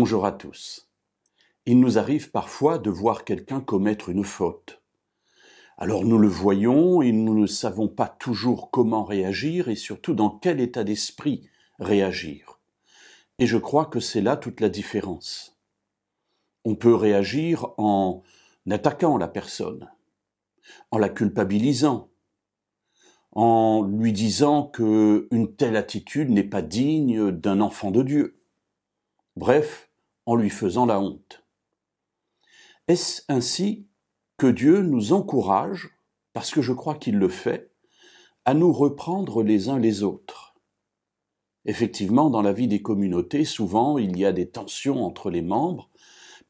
Bonjour à tous. Il nous arrive parfois de voir quelqu'un commettre une faute. Alors nous le voyons et nous ne savons pas toujours comment réagir et surtout dans quel état d'esprit réagir. Et je crois que c'est là toute la différence. On peut réagir en attaquant la personne, en la culpabilisant, en lui disant qu'une telle attitude n'est pas digne d'un enfant de Dieu. Bref, en lui faisant la honte. Est-ce ainsi que Dieu nous encourage, parce que je crois qu'il le fait, à nous reprendre les uns les autres Effectivement, dans la vie des communautés, souvent il y a des tensions entre les membres,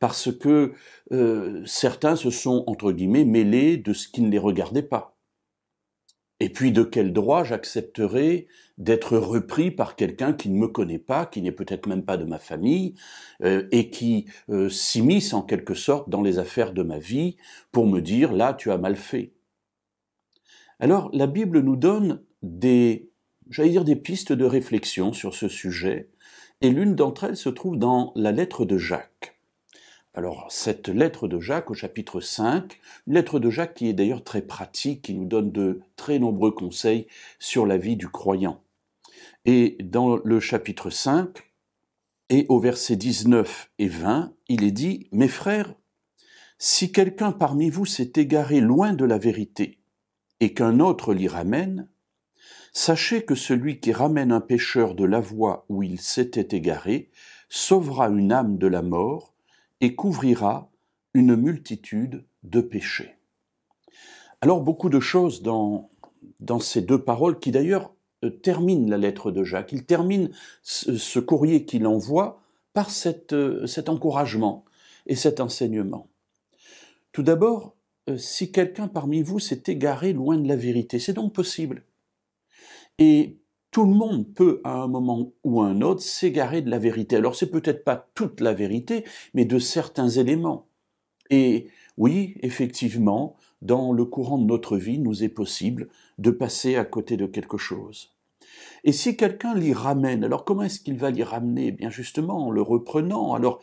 parce que euh, certains se sont, entre guillemets, mêlés de ce qui ne les regardait pas. Et puis de quel droit j'accepterais d'être repris par quelqu'un qui ne me connaît pas, qui n'est peut-être même pas de ma famille, euh, et qui euh, s'immisce en quelque sorte dans les affaires de ma vie pour me dire là tu as mal fait. Alors la Bible nous donne des, j'allais dire des pistes de réflexion sur ce sujet, et l'une d'entre elles se trouve dans la lettre de Jacques. Alors cette lettre de Jacques au chapitre 5, une lettre de Jacques qui est d'ailleurs très pratique, qui nous donne de très nombreux conseils sur la vie du croyant. Et dans le chapitre 5, et au verset 19 et 20, il est dit, Mes frères, si quelqu'un parmi vous s'est égaré loin de la vérité, et qu'un autre l'y ramène, sachez que celui qui ramène un pécheur de la voie où il s'était égaré sauvera une âme de la mort, et couvrira une multitude de péchés. Alors beaucoup de choses dans, dans ces deux paroles qui d'ailleurs euh, terminent la lettre de Jacques. Il termine ce courrier qu'il envoie par cette, euh, cet encouragement et cet enseignement. Tout d'abord, euh, si quelqu'un parmi vous s'est égaré loin de la vérité, c'est donc possible. Et tout le monde peut, à un moment ou à un autre, s'égarer de la vérité. Alors c'est peut-être pas toute la vérité, mais de certains éléments. Et oui, effectivement, dans le courant de notre vie, nous est possible de passer à côté de quelque chose. Et si quelqu'un l'y ramène, alors comment est-ce qu'il va l'y ramener eh Bien justement en le reprenant. Alors,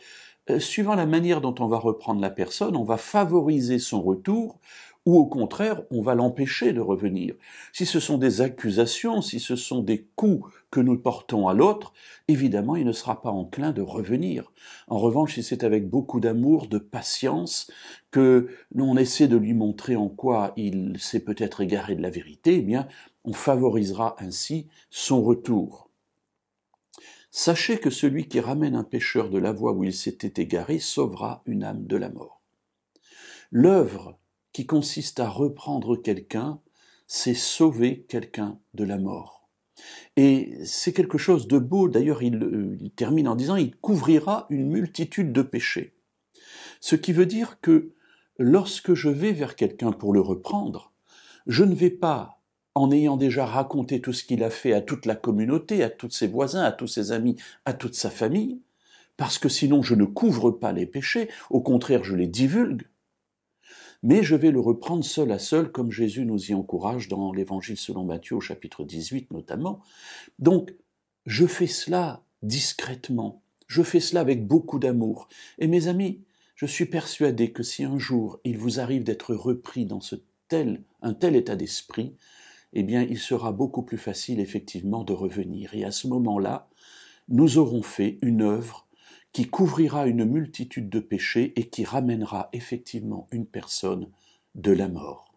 euh, suivant la manière dont on va reprendre la personne, on va favoriser son retour ou au contraire, on va l'empêcher de revenir. Si ce sont des accusations, si ce sont des coups que nous portons à l'autre, évidemment, il ne sera pas enclin de revenir. En revanche, si c'est avec beaucoup d'amour, de patience, que l'on essaie de lui montrer en quoi il s'est peut-être égaré de la vérité, eh bien, on favorisera ainsi son retour. Sachez que celui qui ramène un pécheur de la voie où il s'était égaré sauvera une âme de la mort. L'œuvre qui consiste à reprendre quelqu'un, c'est sauver quelqu'un de la mort. Et c'est quelque chose de beau, d'ailleurs euh, il, termine en disant, il couvrira une multitude de péchés. Ce qui veut dire que lorsque je vais vers quelqu'un pour le reprendre, je ne vais pas, en ayant déjà raconté tout ce qu'il a fait à toute la communauté, à tous ses voisins, à tous ses amis, à toute sa famille, parce que sinon je ne couvre pas les péchés, au contraire je les divulgue, mais je vais le reprendre seul à seul, comme Jésus nous y encourage dans l'Évangile selon Matthieu au chapitre 18 notamment. Donc, je fais cela discrètement, je fais cela avec beaucoup d'amour. Et mes amis, je suis persuadé que si un jour il vous arrive d'être repris dans ce tel, un tel état d'esprit, eh bien, il sera beaucoup plus facile effectivement de revenir. Et à ce moment-là, nous aurons fait une œuvre qui couvrira une multitude de péchés et qui ramènera effectivement une personne de la mort.